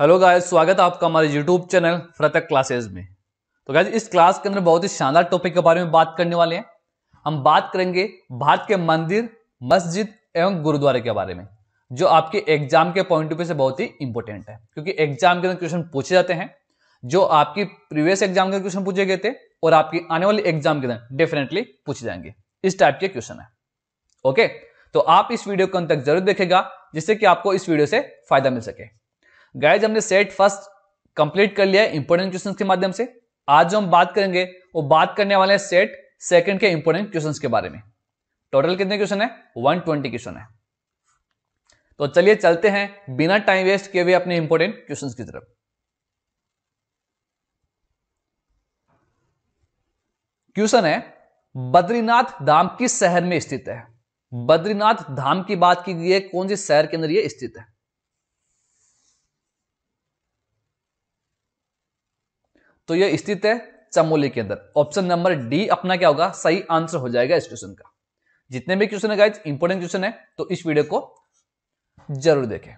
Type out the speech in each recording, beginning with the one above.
Hello guys स्वागत है आपका हमारे यूट्यूब चैनल फ्रतक क्लासेस में तो गाइस इस क्लास के अंदर बहुत ही शानदार टॉपिक के बारे में बात करने वाले हैं हम बात करेंगे भारत के मंदिर मस्जिद एवं गुरुद्वारे के बारे में जो आपके एग्जाम के पॉइंट ऑफ व्यू से बहुत ही इंपॉर्टेंट है क्योंकि एग्जाम के अंदर क्वेश्चन पूछे जाते हैं जो आपकी प्रीवियस एग्जाम के क्वेश्चन पूछे गए थे और आपके आने वाले एग्जाम के अंदर डेफिनेटली पूछे जाएंगे इस टाइप के क्वेश्चन है ओके तो आप इस वीडियो को अंत तक जरूर देखेगा जिससे कि आपको इस वीडियो से फायदा मिल सके गाइज हमने सेट फर्स्ट कंप्लीट कर लिया है इंपोर्टेंट क्वेश्चन के माध्यम से आज जो हम बात करेंगे वो बात करने वाले हैं सेट सेकंड के इंपोर्टेंट क्वेश्चंस के बारे में टोटल कितने क्वेश्चन है 120 क्वेश्चन है तो चलिए चलते हैं बिना टाइम वेस्ट किए हुए अपने इंपोर्टेंट क्वेश्चंस की तरफ क्वेश्चन है बद्रीनाथ धाम किस शहर में स्थित है बद्रीनाथ धाम की बात की गई है कौन से शहर के अंदर यह स्थित है तो यह स्थित है चमोली के अंदर ऑप्शन नंबर डी अपना क्या होगा सही आंसर हो जाएगा इस क्वेश्चन का जितने भी क्वेश्चन है इंपोर्टेंट क्वेश्चन है तो इस वीडियो को जरूर देखें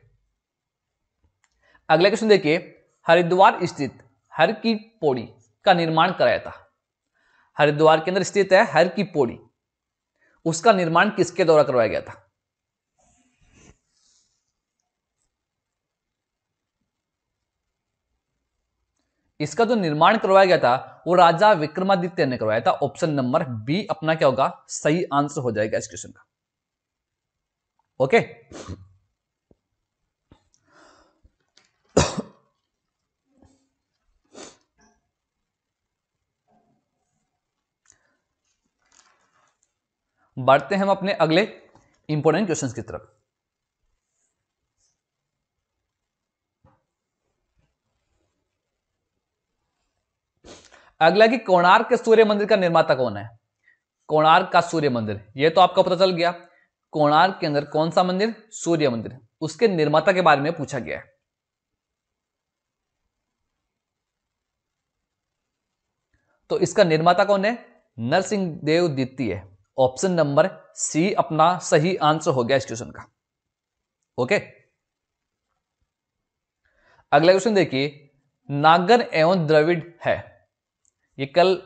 अगला क्वेश्चन देखिए हरिद्वार स्थित हर की पौड़ी का निर्माण कराया था हरिद्वार के अंदर स्थित है हर की पौड़ी उसका निर्माण किसके द्वारा करवाया गया था इसका जो निर्माण करवाया गया था वो राजा विक्रमादित्य ने करवाया था ऑप्शन नंबर बी अपना क्या होगा सही आंसर हो जाएगा इस क्वेश्चन का ओके बढ़ते हैं हम अपने अगले इंपॉर्टेंट क्वेश्चंस की तरफ अगला कि कोणार्क के सूर्य मंदिर का निर्माता कौन है कोणार्क का सूर्य मंदिर यह तो आपको पता चल गया कोणार्क के अंदर कौन सा मंदिर सूर्य मंदिर उसके निर्माता के बारे में पूछा गया है तो इसका निर्माता कौन है नरसिंह देव द्वितीय ऑप्शन नंबर सी अपना सही आंसर हो गया इस क्वेश्चन का ओके अगला क्वेश्चन देखिए नागर एवं द्रविड़ है ये कल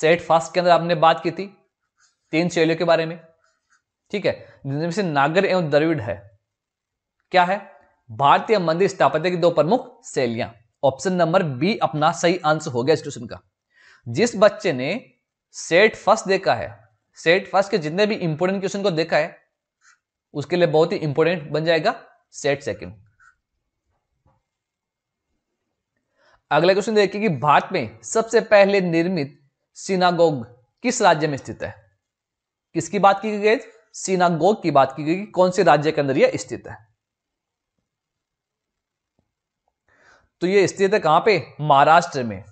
सेट फास्ट के अंदर आपने बात की थी तीन शैलियों के बारे में ठीक है जिनमें से नागर एवं द्रविड़ है क्या है भारतीय मंदिर स्थापत्य की दो प्रमुख शैलियां ऑप्शन नंबर बी अपना सही आंसर हो गया इस क्वेश्चन का जिस बच्चे ने सेट फर्स्ट देखा है सेट फर्स्ट के जितने भी इंपोर्टेंट क्वेश्चन को देखा है उसके लिए बहुत ही इंपोर्टेंट बन जाएगा सेट सेकंड अगला क्वेश्चन देखिए कि भारत में सबसे पहले निर्मित सिनागोग किस राज्य में स्थित है किसकी बात की गई सिनागोग की बात की गई कौन से राज्य के अंदर यह स्थित है तो यह स्थित है कहां पे महाराष्ट्र में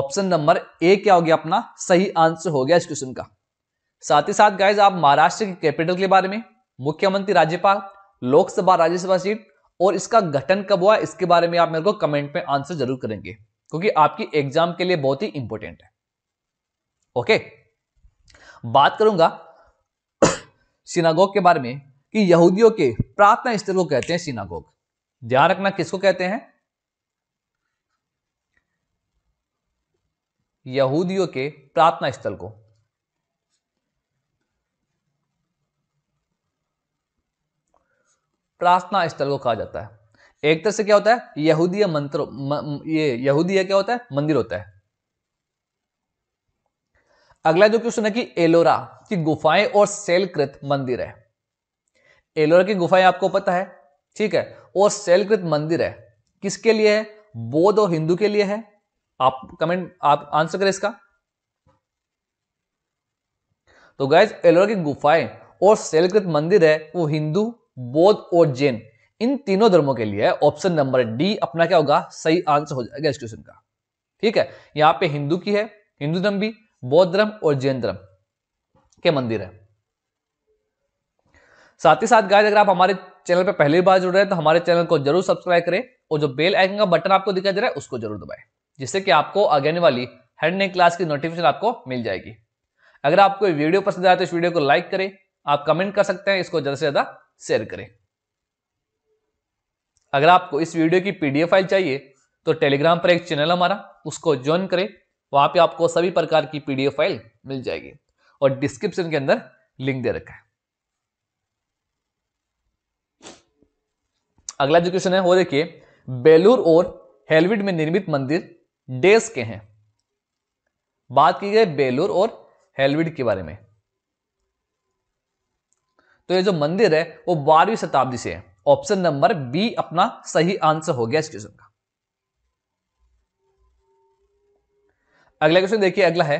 ऑप्शन नंबर ए क्या हो गया अपना सही आंसर हो गया इस क्वेश्चन का साथ ही साथ गाइज आप महाराष्ट्र के कैपिटल के बारे में मुख्यमंत्री राज्यपाल लोकसभा राज्यसभा सीट और इसका गठन कब हुआ इसके बारे में आप मेरे को कमेंट में आंसर जरूर करेंगे क्योंकि आपकी एग्जाम के लिए बहुत ही इंपॉर्टेंट है ओके बात करूंगा सिनागोग के बारे में कि यहूदियों के प्रार्थना स्थल को कहते हैं सिनागोग ध्यान रखना किसको कहते हैं यहूदियों के प्रार्थना स्थल को प्रार्थना स्थल को कहा जाता है एक तरह से क्या होता है यहूदी मंत्र ये यहूदी क्या होता है मंदिर होता है अगला जो क्वेश्चन है कि एलोरा की गुफाएं और सेलकृत मंदिर है एलोरा की गुफाएं आपको पता है ठीक है और सेलकृत मंदिर है किसके लिए है बौद्ध और हिंदू के लिए है आप कमेंट आप आंसर करें इसका तो गैस एलोरा की गुफाएं और सेलकृत मंदिर है वो हिंदू बौद्ध और जैन इन तीनों धर्मों के लिए ऑप्शन नंबर डी अपना क्या होगा सही आंसर हो जाएगा इस क्वेश्चन का ठीक है यहां पे हिंदू की है हिंदू धर्म भी बौद्ध धर्म और जैन धर्म के मंदिर है साथ ही साथ गाय अगर आप हमारे चैनल पर पहली बार जुड़ रहे हैं तो हमारे चैनल को जरूर सब्सक्राइब करें और जो बेल आइकन का बटन आपको दिखाई दे रहा है उसको जरूर दबाए जिससे कि आपको आगे आने वाली हर नई क्लास की नोटिफिकेशन आपको मिल जाएगी अगर आपको वीडियो पसंद आए तो इस वीडियो को लाइक करें आप कमेंट कर सकते हैं इसको ज़्यादा से ज़्यादा शेयर करें अगर आपको इस वीडियो की पीडीएफ फाइल चाहिए तो टेलीग्राम पर एक चैनल हमारा उसको ज्वाइन करें वहां पे आपको सभी प्रकार की पीडीएफ फाइल मिल जाएगी और डिस्क्रिप्शन के अंदर लिंक दे रखा है अगला जो क्वेश्चन है वो देखिए बेलूर और हेलविड में निर्मित मंदिर डेस के हैं बात की गई बेलूर और हेलविड के बारे में तो ये जो मंदिर है वो बारहवीं शताब्दी से है ऑप्शन नंबर बी अपना सही आंसर हो गया इस क्वेश्चन का अगला क्वेश्चन देखिए अगला है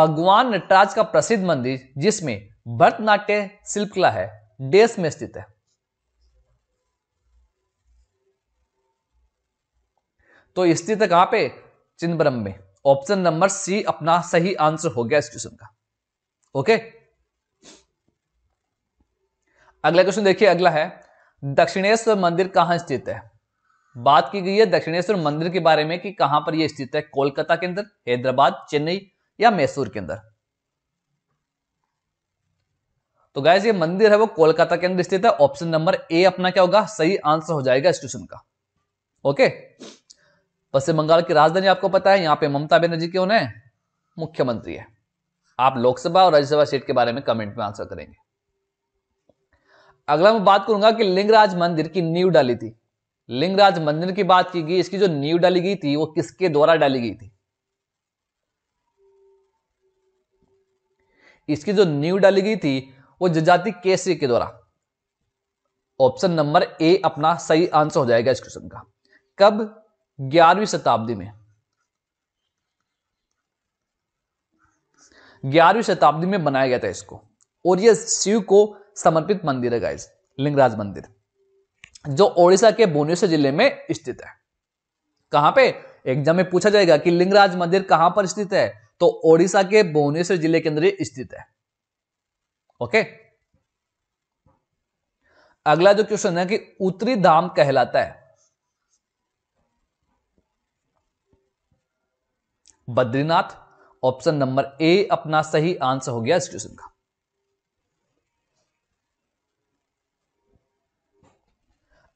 भगवान नटराज का प्रसिद्ध मंदिर जिसमें भरतनाट्य शिल्पकला है देश में स्थित है तो स्थित है कहां पे चिदम्बरम में ऑप्शन नंबर सी अपना सही आंसर हो गया इस क्वेश्चन का ओके अगला क्वेश्चन देखिए अगला है दक्षिणेश्वर मंदिर कहाँ स्थित है बात की गई है दक्षिणेश्वर मंदिर के बारे में कि कहां पर यह स्थित है कोलकाता के अंदर हैदराबाद चेन्नई या मैसूर के अंदर तो गैस ये मंदिर है वो कोलकाता के अंदर स्थित है ऑप्शन नंबर ए अपना क्या होगा सही आंसर हो जाएगा इस क्वेश्चन का ओके पश्चिम बंगाल की राजधानी आपको पता है यहां पे ममता बनर्जी क्यों है मुख्यमंत्री है आप लोकसभा और राज्यसभा सीट के बारे में कमेंट में आंसर करेंगे अगला मैं बात करूंगा कि लिंगराज मंदिर की नींव डाली थी लिंगराज मंदिर की बात की गई इसकी जो नींव डाली गई थी वो किसके द्वारा डाली गई थी इसकी जो नींव डाली गई थी वो जजाति केसरी के द्वारा ऑप्शन नंबर ए अपना सही आंसर हो जाएगा इस क्वेश्चन का कब ग्यारहवीं शताब्दी में ग्यारहवीं शताब्दी में बनाया गया था इसको और यह शिव को समर्पित मंदिर है गाइज लिंगराज मंदिर जो ओडिशा के भुवनेश्वर जिले में स्थित है कहां पे एग्जाम में पूछा जाएगा कि लिंगराज मंदिर कहां पर स्थित है तो ओडिशा के भुवनेश्वर जिले के अंदर स्थित है ओके अगला जो क्वेश्चन है कि उत्तरी धाम कहलाता है बद्रीनाथ ऑप्शन नंबर ए अपना सही आंसर हो गया इस क्वेश्चन का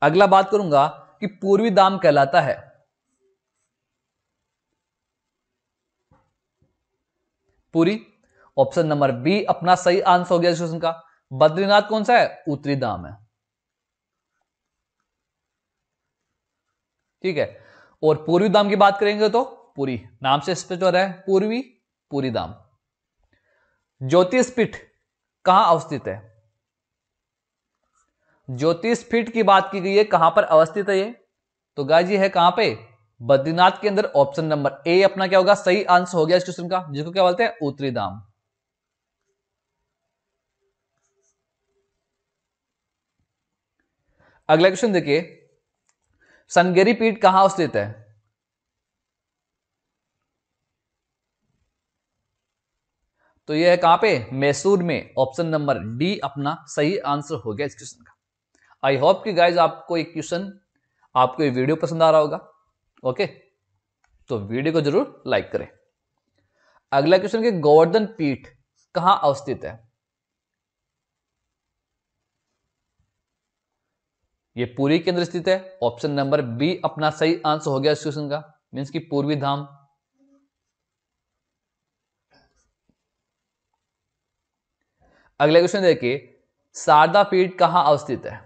अगला बात करूंगा कि पूर्वी दाम कहलाता है पूरी ऑप्शन नंबर बी अपना सही आंसर हो गया क्वेश्चन का बद्रीनाथ कौन सा है उत्तरी दाम है ठीक है और पूर्वी दाम की बात करेंगे तो पूरी नाम से स्पष्ट हो रहा है पूर्वी पूरी दाम ज्योतिष पीठ कहां अवस्थित है ज्योतिष फीट की बात की गई है कहां पर अवस्थित है ये तो गाय जी है कहां पे बद्रीनाथ के अंदर ऑप्शन नंबर ए अपना क्या होगा सही आंसर हो गया इस क्वेश्चन का जिसको क्या बोलते हैं उत्तरी धाम अगला क्वेश्चन देखिए संगेरी पीठ कहां स्थित है तो यह है कहां पे मैसूर में ऑप्शन नंबर डी अपना सही आंसर हो गया इस क्वेश्चन का आई होप कि गाइज आपको ये क्वेश्चन आपको ये वीडियो पसंद आ रहा होगा ओके तो वीडियो को जरूर लाइक करें अगला क्वेश्चन गोवर्धन पीठ कहां अवस्थित है ये पूरी के अंदर स्थित है ऑप्शन नंबर बी अपना सही आंसर हो गया इस क्वेश्चन का मीन्स की पूर्वी धाम अगला क्वेश्चन देखिए शारदा पीठ कहां अवस्थित है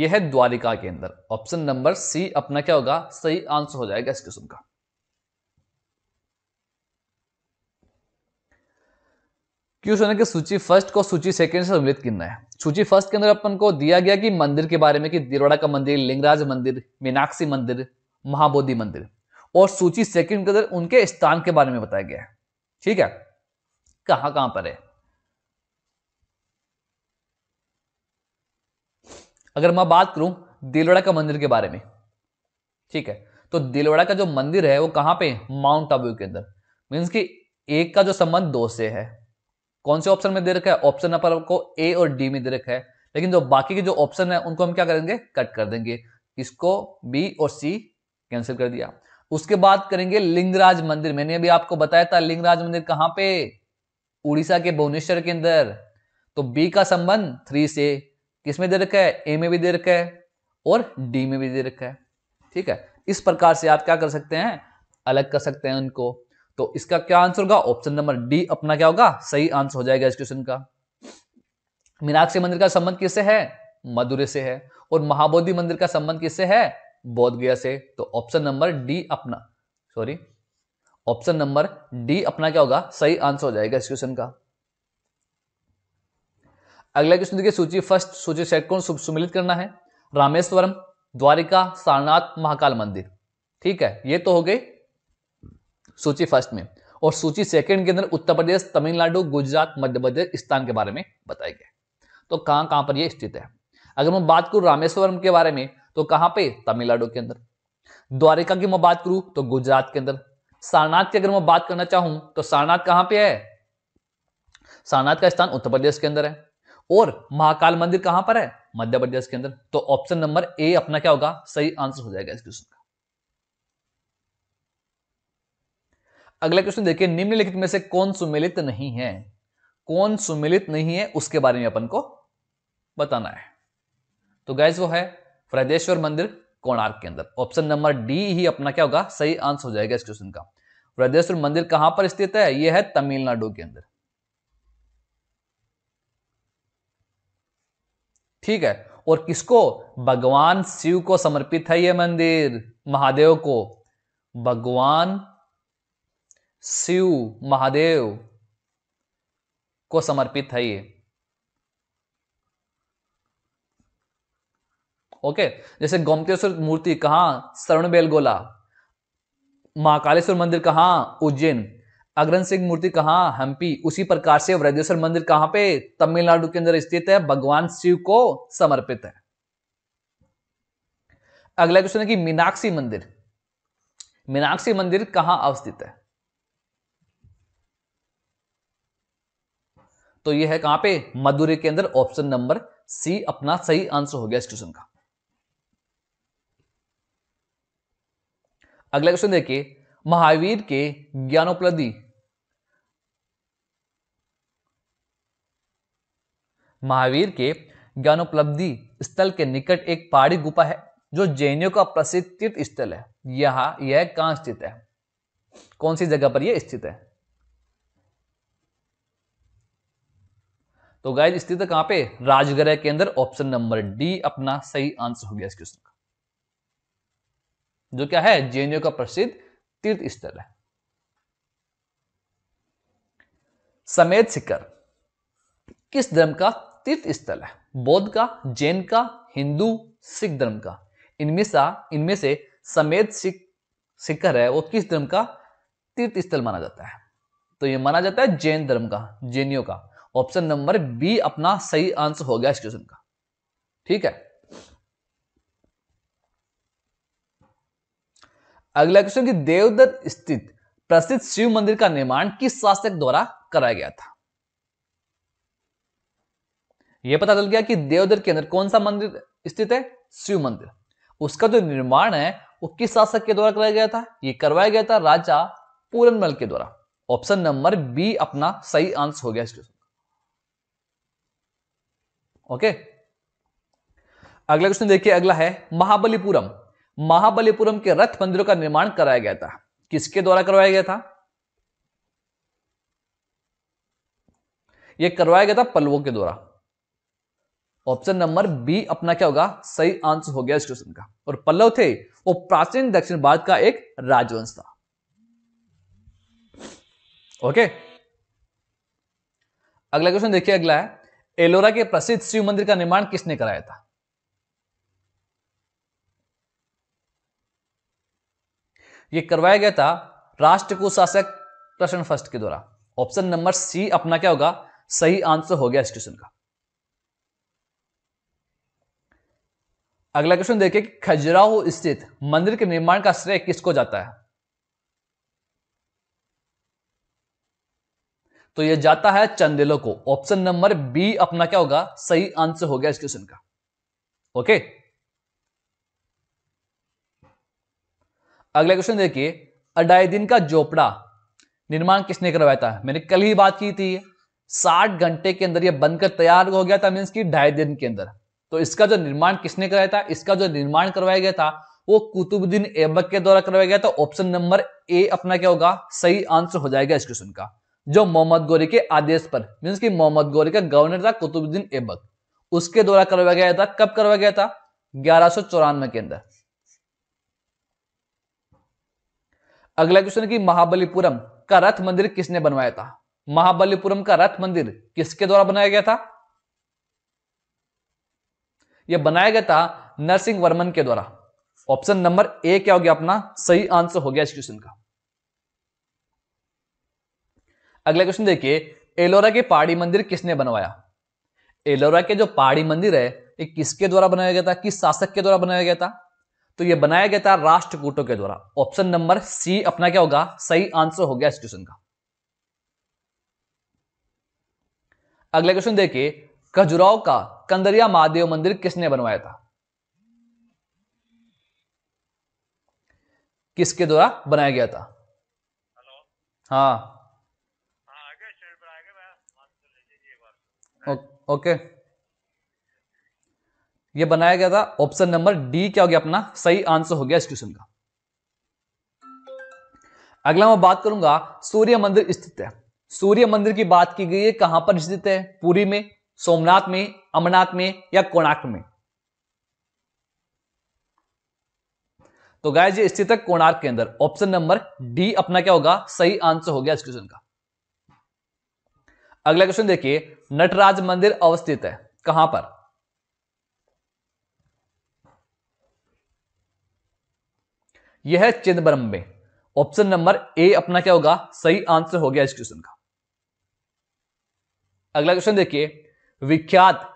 यह है द्वारिका के अंदर ऑप्शन नंबर सी अपना क्या होगा सही आंसर हो जाएगा इस क्वेश्चन का क्वेश्चन है सूची फर्स्ट को सूची सेकंड से सम्मिलित करना है सूची फर्स्ट के अंदर अपन को दिया गया कि मंदिर के बारे में कि दिरवाड़ा का मंदिर लिंगराज मंदिर मीनाक्षी मंदिर महाबोधि मंदिर और सूची सेकंड के अंदर उनके स्थान के बारे में बताया गया है ठीक है कहां कहां पर है अगर मैं बात करूं दिलवाड़ा का मंदिर के बारे में ठीक है तो दिलवाड़ा का जो मंदिर है वो कहां पे माउंट आबू के अंदर मीन्स कि एक का जो संबंध दो से है कौन से ऑप्शन में दे रखा है ऑप्शन नंबर आपको ए और डी में दे रखा है लेकिन जो बाकी के जो ऑप्शन है उनको हम क्या करेंगे कट कर देंगे इसको बी और सी कैंसिल कर दिया उसके बाद करेंगे लिंगराज मंदिर मैंने अभी आपको बताया था लिंगराज मंदिर कहां पे उड़ीसा के भुवनेश्वर के अंदर तो बी का संबंध थ्री से किस में दे रखा है ए में भी दे रखा है और डी में भी दे रखा है ठीक है इस प्रकार से आप क्या कर सकते हैं अलग कर सकते हैं उनको तो इसका क्या आंसर होगा ऑप्शन नंबर डी अपना क्या होगा सही आंसर हो जाएगा इस क्वेश्चन का मीनाक्षी मंदिर का संबंध किससे है मदुरे से है और महाबोधि मंदिर का संबंध किससे है बोधगया से तो ऑप्शन नंबर डी अपना सॉरी ऑप्शन नंबर डी अपना क्या होगा सही आंसर हो जाएगा इस क्वेश्चन का अगला क्वेश्चन देखिए सूची फर्स्ट सूची सेकंड सुमिलित करना है रामेश्वरम द्वारिका सारनाथ महाकाल मंदिर ठीक है ये तो हो गई सूची फर्स्ट में और सूची सेकंड के अंदर उत्तर प्रदेश तमिलनाडु गुजरात मध्य प्रदेश स्थान के बारे में बताया गया तो कहां कहां पर ये स्थित है अगर मैं बात करूं रामेश्वरम के बारे में तो कहां पे तमिलनाडु के अंदर द्वारिका की मैं बात करूं तो गुजरात के अंदर सारनाथ की अगर मैं बात करना चाहूं तो सारनाथ कहाँ पे है सारनाथ का स्थान उत्तर प्रदेश के अंदर है और महाकाल मंदिर कहां पर है मध्य प्रदेश के अंदर तो ऑप्शन नंबर ए अपना क्या होगा सही आंसर हो जाएगा इस क्वेश्चन का अगला क्वेश्चन देखिए निम्नलिखित में से कौन सुमिलित नहीं है कौन सुमिलित नहीं है उसके बारे में अपन को बताना है तो गैस वो है फ्रदेश्वर मंदिर कोणार्क के अंदर ऑप्शन नंबर डी ही अपना क्या होगा सही आंसर हो जाएगा इस क्वेश्चन का फ्रदेश्वर मंदिर कहां पर स्थित है यह है तमिलनाडु के अंदर ठीक है और किसको भगवान शिव को समर्पित है ये मंदिर महादेव को भगवान शिव महादेव को समर्पित है ये ओके जैसे गोमतेश्वर मूर्ति कहां श्रवण बेलगोला महाकालेश्वर मंदिर कहां उज्जैन अग्रन सिंह मूर्ति कहाँ हम्पी उसी प्रकार से वृद्धेश्वर मंदिर कहाँ पे तमिलनाडु के अंदर स्थित है भगवान शिव को समर्पित है अगला क्वेश्चन है कि मीनाक्षी मंदिर मीनाक्षी मंदिर कहां अवस्थित है तो यह है कहां पे मदुरे के अंदर ऑप्शन नंबर सी अपना सही आंसर हो गया इस क्वेश्चन का अगला क्वेश्चन देखिए महावीर के ज्ञानोपलब्धि महावीर के ज्ञानोपलब्धि स्थल के निकट एक पहाड़ी गुफा है जो जैनियों का प्रसिद्ध तीर्थ स्थल है यहां यह कहां स्थित है कौन सी जगह पर यह स्थित है तो गाय स्थित कहां पे राजगृह के अंदर ऑप्शन नंबर डी अपना सही आंसर हो गया इस क्वेश्चन का जो क्या है जैनियों का प्रसिद्ध तीर्थ स्थल है समेत शिखर किस धर्म का तीर्थ स्थल है बौद्ध का जैन का हिंदू सिख धर्म का इनमें सा इनमें से समेत सिख शिखर है वो किस धर्म का तीर्थ स्थल माना जाता है तो ये माना जाता है जैन धर्म का जैनियों का ऑप्शन नंबर बी अपना सही आंसर हो गया इस क्वेश्चन का ठीक है अगला क्वेश्चन कि देवदत्त स्थित प्रसिद्ध शिव मंदिर का निर्माण किस शासक द्वारा कराया गया था यह पता चल गया कि देवदत्त के अंदर कौन सा मंदिर स्थित है शिव मंदिर उसका जो निर्माण है वो किस शासक के द्वारा कराया गया था यह करवाया गया था राजा पूरनमल के द्वारा ऑप्शन नंबर बी अपना सही आंसर हो गया इस क्वेश्चन ओके अगला क्वेश्चन देखिए अगला है महाबलीपुरम महाबलीपुरम के रथ मंदिरों का निर्माण कराया गया था किसके द्वारा करवाया गया था यह करवाया गया था पल्लवों के द्वारा ऑप्शन नंबर बी अपना क्या होगा सही आंसर हो गया इस क्वेश्चन का और पल्लव थे वो प्राचीन दक्षिण भारत का एक राजवंश था ओके अगला क्वेश्चन देखिए अगला है एलोरा के प्रसिद्ध शिव मंदिर का निर्माण किसने कराया था ये करवाया गया था राष्ट्र को शासक प्रश्न फर्स्ट के द्वारा ऑप्शन नंबर सी अपना क्या होगा सही आंसर हो गया इस क्वेश्चन का अगला क्वेश्चन देखिए कि खजुराहो स्थित मंदिर के निर्माण का श्रेय किसको जाता है तो यह जाता है चंदेलो को ऑप्शन नंबर बी अपना क्या होगा सही आंसर हो गया इस क्वेश्चन का ओके okay? अगला क्वेश्चन देखिए अडाइदिन का जोपड़ा निर्माण किसने करवाया था मैंने कल ही बात की थी साठ घंटे के अंदर यह बनकर तैयार हो गया था मीन्स की ढाई दिन के अंदर तो इसका जो निर्माण किसने कराया था इसका जो निर्माण करवाया गया था वो कुतुबुद्दीन ऐबक के द्वारा करवाया गया था ऑप्शन नंबर ए अपना क्या होगा सही आंसर हो जाएगा इस क्वेश्चन का जो मोहम्मद गोरी के आदेश पर मीन्स की मोहम्मद गोरी का गवर्नर था कुतुबुद्दीन ऐबक उसके द्वारा करवाया गया था कब करवाया गया था ग्यारह के अंदर अगला क्वेश्चन की महाबलीपुरम का रथ मंदिर किसने बनवाया था महाबलीपुरम का रथ मंदिर किसके द्वारा बनाया गया था यह बनाया गया था नरसिंह वर्मन के द्वारा ऑप्शन नंबर ए क्या हो गया अपना सही आंसर हो गया इस क्वेश्चन का अगला क्वेश्चन देखिए एलोरा के पहाड़ी मंदिर किसने बनवाया एलोरा के जो पहाड़ी मंदिर है ये किसके द्वारा बनाया गया था किस शासक के द्वारा बनाया गया था तो ये बनाया गया था राष्ट्रकूटों के द्वारा ऑप्शन नंबर सी अपना क्या होगा सही आंसर हो गया इस क्वेश्चन का अगला क्वेश्चन देखिए खजुराव का कंदरिया महादेव मंदिर किसने बनवाया था किसके द्वारा बनाया गया था हाँ ओके हाँ, okay. ये बनाया गया था ऑप्शन नंबर डी क्या हो गया अपना सही आंसर हो गया इस क्वेश्चन का अगला मैं बात करूंगा सूर्य मंदिर स्थित है सूर्य मंदिर की बात की गई है कहां पर स्थित है पुरी में सोमनाथ में अमरनाथ में या कोणार्क में तो गाय जी स्थित है कोणार्क के अंदर ऑप्शन नंबर डी अपना क्या होगा सही आंसर हो गया इस क्वेश्चन का अगला क्वेश्चन देखिए नटराज मंदिर अवस्थित है कहां पर यह है चिदम्बरम में ऑप्शन नंबर ए अपना क्या होगा सही आंसर हो गया इस क्वेश्चन का अगला क्वेश्चन देखिए विख्यात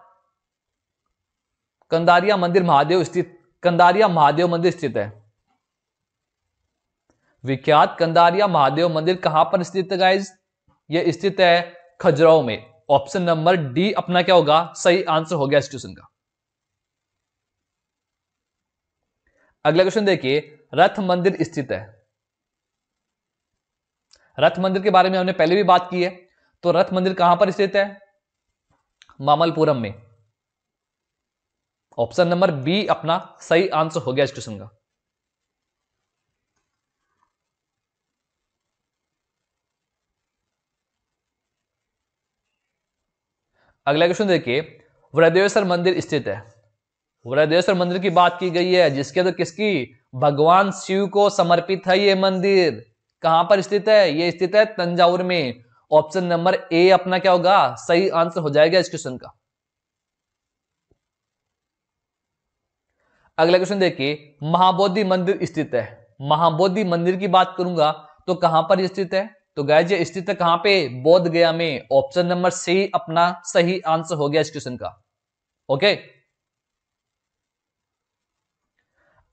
कंदारिया मंदिर महादेव स्थित कंदारिया महादेव मंदिर स्थित है विख्यात कंदारिया महादेव मंदिर कहां पर स्थित है गाइज यह स्थित है खजुराहो में ऑप्शन नंबर डी अपना क्या होगा सही आंसर हो गया इस क्वेश्चन का अगला क्वेश्चन देखिए रथ मंदिर स्थित है रथ मंदिर के बारे में हमने पहले भी बात की है तो रथ मंदिर कहां पर स्थित है मामलपुरम में ऑप्शन नंबर बी अपना सही आंसर हो गया इस क्वेश्चन का अगला क्वेश्चन देखिए वृदेश्वर मंदिर स्थित है वृदेश्वर मंदिर की बात की गई है जिसके तो किसकी भगवान शिव को समर्पित है ये मंदिर कहां पर स्थित है ये स्थित है तंजावुर में ऑप्शन नंबर ए अपना क्या होगा सही आंसर हो जाएगा इस क्वेश्चन का अगला क्वेश्चन देखिए महाबोधि मंदिर स्थित है महाबोधि मंदिर की बात करूंगा तो कहां पर स्थित है तो गाय स्थित है कहां पे बोध गया में ऑप्शन नंबर सी अपना सही आंसर हो गया इस क्वेश्चन का ओके okay?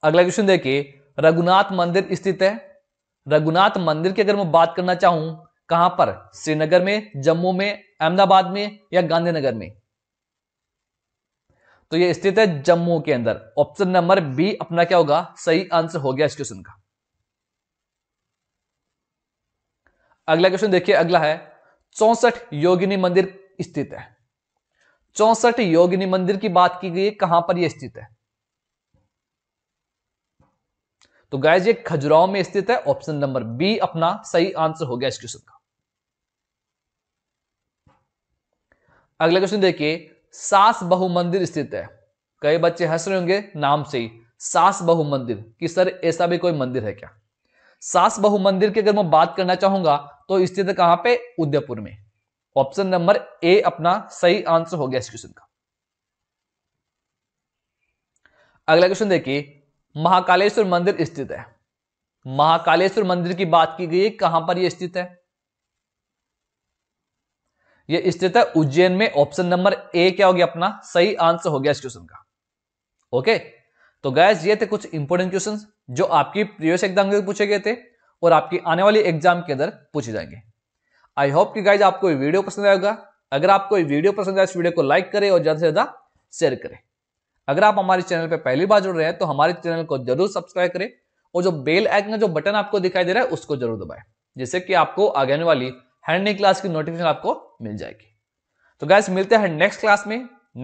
अगला क्वेश्चन देखिए रघुनाथ मंदिर स्थित है रघुनाथ मंदिर की अगर मैं बात करना चाहूं कहां पर श्रीनगर में जम्मू में अहमदाबाद में या गांधीनगर में तो ये स्थित है जम्मू के अंदर ऑप्शन नंबर बी अपना क्या होगा सही आंसर हो गया इस क्वेश्चन का अगला क्वेश्चन देखिए अगला है चौसठ योगिनी मंदिर स्थित है चौसठ योगिनी मंदिर की बात की गई कहां पर यह स्थित है तो गाइज ये खजुराव में स्थित है ऑप्शन नंबर बी अपना सही आंसर हो गया इस क्वेश्चन का अगला क्वेश्चन देखिए सास बहु मंदिर स्थित है कई बच्चे हंस रहे होंगे नाम से ही सास बहु मंदिर कि सर ऐसा भी कोई मंदिर है क्या सास बहु मंदिर की अगर मैं बात करना चाहूंगा तो स्थित है कहां पे उदयपुर में ऑप्शन नंबर ए अपना सही आंसर हो गया इस क्वेश्चन का अगला क्वेश्चन देखिए महाकालेश्वर मंदिर स्थित है महाकालेश्वर मंदिर की बात की गई कहां पर यह स्थित है यह स्थित है उज्जैन में ऑप्शन नंबर ए क्या हो गया अपना सही आंसर हो गया इस क्वेश्चन का ओके तो गैस ये थे कुछ इंपोर्टेंट क्वेश्चन जो आपकी प्रीवियस एग्जाम के पूछे गए थे और आपकी आने वाली एग्जाम के अंदर पूछे जाएंगे आई होप कि गाइज आपको वीडियो पसंद आएगा अगर आपको वीडियो पसंद आए इस वीडियो को लाइक करें और ज्यादा से ज्यादा शेयर करें अगर आप हमारे चैनल पर पहली बार जुड़ रहे हैं तो हमारे चैनल को जरूर सब्सक्राइब करें और जो बेल आइकन जो बटन आपको दिखाई दे रहा है उसको जरूर दबाएं जिससे कि आपको आगे आने वाली हैंडिंग क्लास की नोटिफिकेशन आपको मिल जाएगी तो गैस मिलते हैं नेक्स्ट क्लास में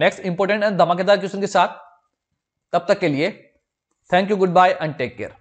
नेक्स्ट इंपोर्टेंट एंड धमाकेदार क्वेश्चन के साथ तब तक के लिए thank you goodbye and take care